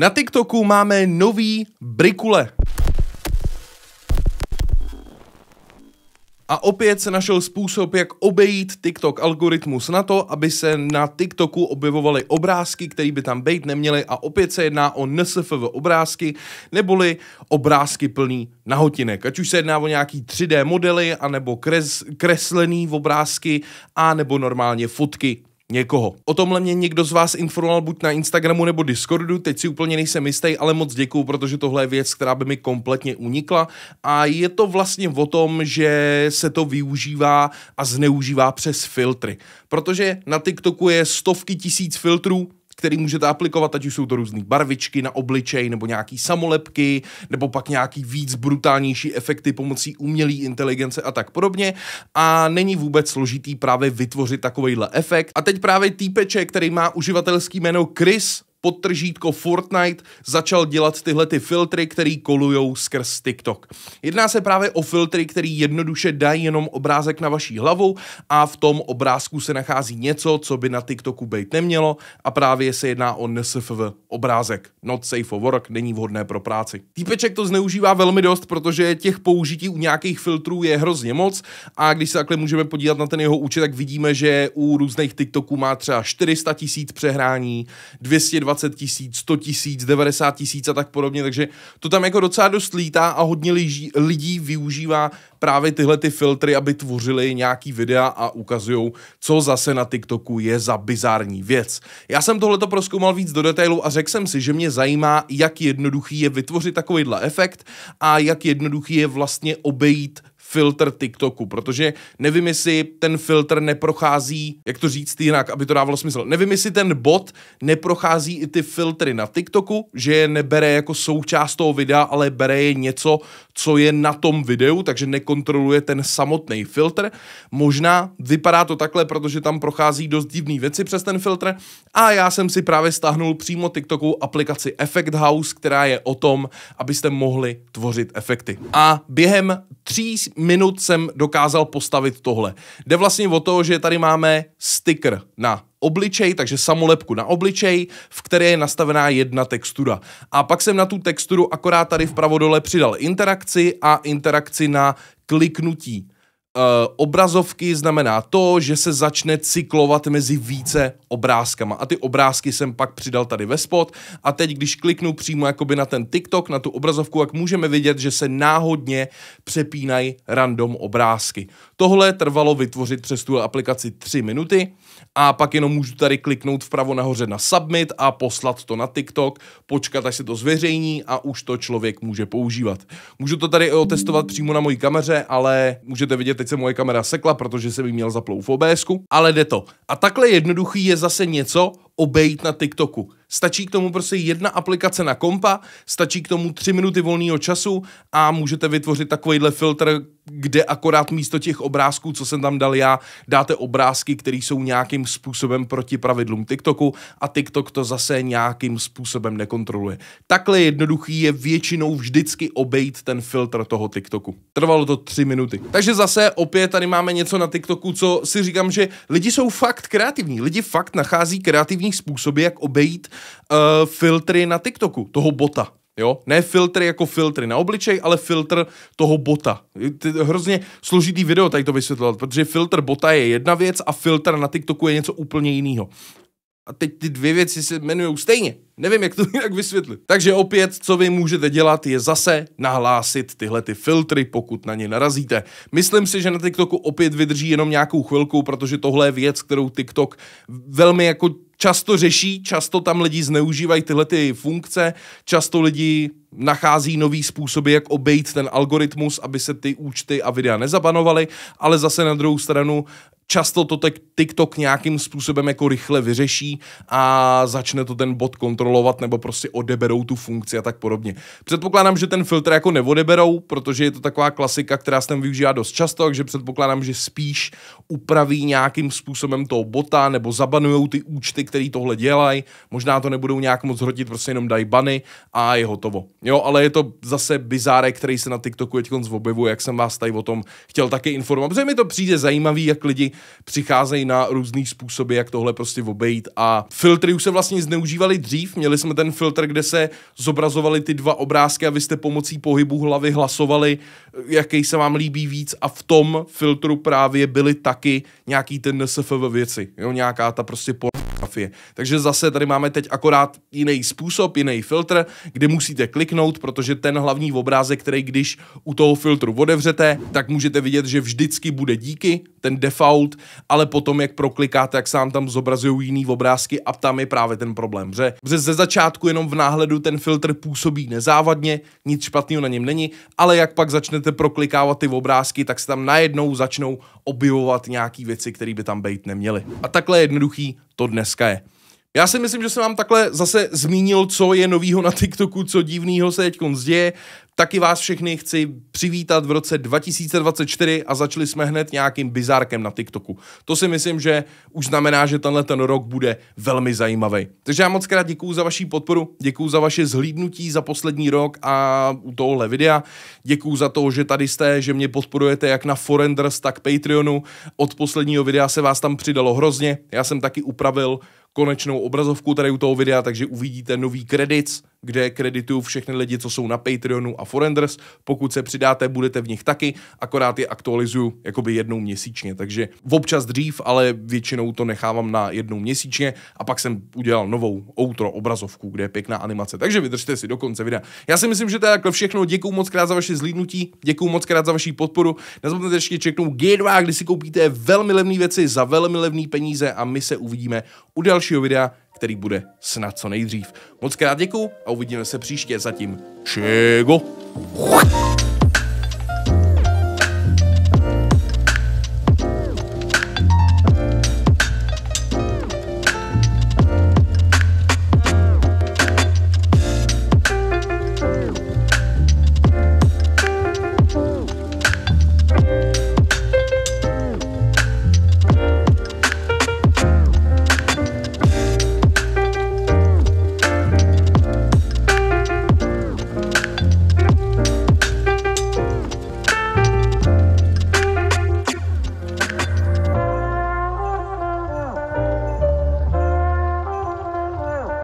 Na TikToku máme nový brikule. A opět se našel způsob, jak obejít TikTok algoritmus na to, aby se na TikToku objevovaly obrázky, které by tam být neměly a opět se jedná o NSFV obrázky, neboli obrázky plný nahotinek. Ať už se jedná o nějaký 3D modely, anebo kres, kreslený obrázky, a nebo normálně fotky někoho. O tomhle mě někdo z vás informoval buď na Instagramu nebo Discordu, teď si úplně nejsem jistý, ale moc děkuju, protože tohle je věc, která by mi kompletně unikla a je to vlastně o tom, že se to využívá a zneužívá přes filtry, protože na TikToku je stovky tisíc filtrů, který můžete aplikovat, ať už jsou to různé barvičky na obličej nebo nějaký samolepky, nebo pak nějaký víc brutálnější efekty pomocí umělé inteligence a tak podobně. A není vůbec složitý právě vytvořit takovýhle efekt. A teď právě týpeček, který má uživatelský jméno Chris, podtržítko Fortnite začal dělat tyhle ty filtry, které kolujou skrz TikTok. Jedná se právě o filtry, který jednoduše dají jenom obrázek na vaší hlavu a v tom obrázku se nachází něco, co by na TikToku být nemělo a právě se jedná o NSFV obrázek. Not safe for work, není vhodné pro práci. Týpeček to zneužívá velmi dost, protože těch použití u nějakých filtrů je hrozně moc a když se takhle můžeme podívat na ten jeho účet, tak vidíme, že u různých TikToků má třeba 400 tisíc přehrání, 220 20 tisíc, 100 tisíc, 90 tisíc a tak podobně, takže to tam jako docela dost lítá a hodně lidí, lidí využívá právě tyhle ty filtry, aby tvořili nějaký videa a ukazují, co zase na TikToku je za bizární věc. Já jsem tohleto proskoumal víc do detailu a řekl jsem si, že mě zajímá, jak jednoduchý je vytvořit takovýhle efekt a jak jednoduchý je vlastně obejít filtr TikToku, protože nevím, jestli ten filtr neprochází, jak to říct jinak, aby to dávalo smysl, nevím, jestli ten bot neprochází i ty filtry na TikToku, že je nebere jako součást toho videa, ale bere je něco, co je na tom videu, takže nekontroluje ten samotný filtr. Možná vypadá to takhle, protože tam prochází dost divný věci přes ten filtr a já jsem si právě stáhnul přímo TikToku aplikaci Effect House, která je o tom, abyste mohli tvořit efekty. A během tří minut jsem dokázal postavit tohle. Jde vlastně o to, že tady máme sticker na obličej, takže samolepku na obličej, v které je nastavená jedna textura. A pak jsem na tu texturu akorát tady vpravo dole přidal interakci a interakci na kliknutí. Eh, obrazovky znamená to, že se začne cyklovat mezi více obrázkama. A ty obrázky jsem pak přidal tady ve spod. A teď, když kliknu přímo jakoby na ten TikTok, na tu obrazovku, jak můžeme vidět, že se náhodně přepínají random obrázky. Tohle trvalo vytvořit přes tu aplikaci 3 minuty a pak jenom můžu tady kliknout vpravo nahoře na submit a poslat to na TikTok, počkat, až se to zveřejní a už to člověk může používat. Můžu to tady otestovat přímo na mojí kameře, ale můžete vidět, teď se moje kamera sekla, protože jsem ji měl zaplou v OBSku, ale jde to. A takhle jednoduchý je zase něco obejít na TikToku. Stačí k tomu prostě jedna aplikace na kompa, stačí k tomu tři minuty volného času a můžete vytvořit takovýhle filtr, kde akorát místo těch obrázků, co jsem tam dal já, dáte obrázky, které jsou nějakým způsobem proti pravidlům TikToku a TikTok to zase nějakým způsobem nekontroluje. Takhle jednoduchý je většinou vždycky obejít ten filtr toho TikToku. Trvalo to tři minuty. Takže zase opět tady máme něco na TikToku, co si říkám, že lidi jsou fakt kreativní. Lidi fakt nachází kreativní způsoby, jak obejít uh, filtry na TikToku, toho bota. Jo? Ne filtry jako filtry na obličej, ale filtr toho bota. Hrozně složitý video tady to vysvětlovat, protože filtr bota je jedna věc a filtr na TikToku je něco úplně jiného. A teď ty dvě věci se jmenují stejně. Nevím, jak to jinak vysvětlit. Takže opět, co vy můžete dělat, je zase nahlásit tyhle ty filtry, pokud na ně narazíte. Myslím si, že na TikToku opět vydrží jenom nějakou chvilku, protože tohle je věc, kterou TikTok velmi jako často řeší, často tam lidi zneužívají tyhle ty funkce, často lidi nachází nový způsoby, jak obejít ten algoritmus, aby se ty účty a videa nezabanovaly, ale zase na druhou stranu Často to tak TikTok nějakým způsobem jako rychle vyřeší a začne to ten bot kontrolovat nebo prostě odeberou tu funkci a tak podobně. Předpokládám, že ten filtr jako neodeberou, protože je to taková klasika, která se tam využívá dost často, takže předpokládám, že spíš upraví nějakým způsobem toho bota nebo zabanujou ty účty, který tohle dělají. Možná to nebudou nějak moc hrotit, prostě jenom dají bany a je hotovo. Jo, ale je to zase bizárek, který se na TikToku teď objevuje, jak jsem vás tady o tom chtěl také informovat, protože mi to přijde zajímavý, jak lidi přicházejí na různý způsoby, jak tohle prostě obejít. A filtry už se vlastně zneužívaly dřív. Měli jsme ten filtr, kde se zobrazovaly ty dva obrázky a vy jste pomocí pohybu hlavy hlasovali, jaký se vám líbí víc. A v tom filtru právě byly taky nějaký ten NSFV věci, jo, nějaká ta prostě pornografie. Takže zase tady máme teď akorát jiný způsob, jiný filtr, kde musíte kliknout, protože ten hlavní obrázek, který když u toho filtru otevřete, tak můžete vidět, že vždycky bude díky, ten default, ale potom, jak proklikáte, jak sám tam zobrazují jiný obrázky a tam je právě ten problém. že že ze začátku jenom v náhledu ten filtr působí nezávadně, nic špatného na něm není, ale jak pak začnete proklikávat ty obrázky, tak se tam najednou začnou objevovat nějaký věci, které by tam být neměly. A takhle jednoduchý to dneska je. Já si myslím, že jsem vám takhle zase zmínil, co je novýho na TikToku, co divného se teď děje. Taky vás všechny chci přivítat v roce 2024 a začali jsme hned nějakým bizárkem na TikToku. To si myslím, že už znamená, že tenhle ten rok bude velmi zajímavý. Takže já moc krát děkuju za vaši podporu, děkuju za vaše zhlídnutí za poslední rok a u tohohle videa. Děkuju za to, že tady jste, že mě podporujete jak na Forenders, tak Patreonu. Od posledního videa se vás tam přidalo hrozně. Já jsem taky upravil konečnou obrazovku tady u toho videa, takže uvidíte nový kredit kde kredituju všechny lidi, co jsou na Patreonu a Forenders. Pokud se přidáte, budete v nich taky, akorát je aktualizuju jakoby jednou měsíčně, takže občas dřív, ale většinou to nechávám na jednou měsíčně a pak jsem udělal novou outro obrazovku, kde je pěkná animace. Takže vydržte si do konce videa. Já si myslím, že to je takhle všechno. Děkuji moc krát za vaše zlídnutí, děkuji moc krát za vaši podporu. Nezapomeňte ještě čeknout G2, kdy si koupíte velmi levné věci za velmi levné peníze a my se uvidíme u dalšího videa který bude snad co nejdřív. Moc krát děkuju a uvidíme se příště. Zatím čego.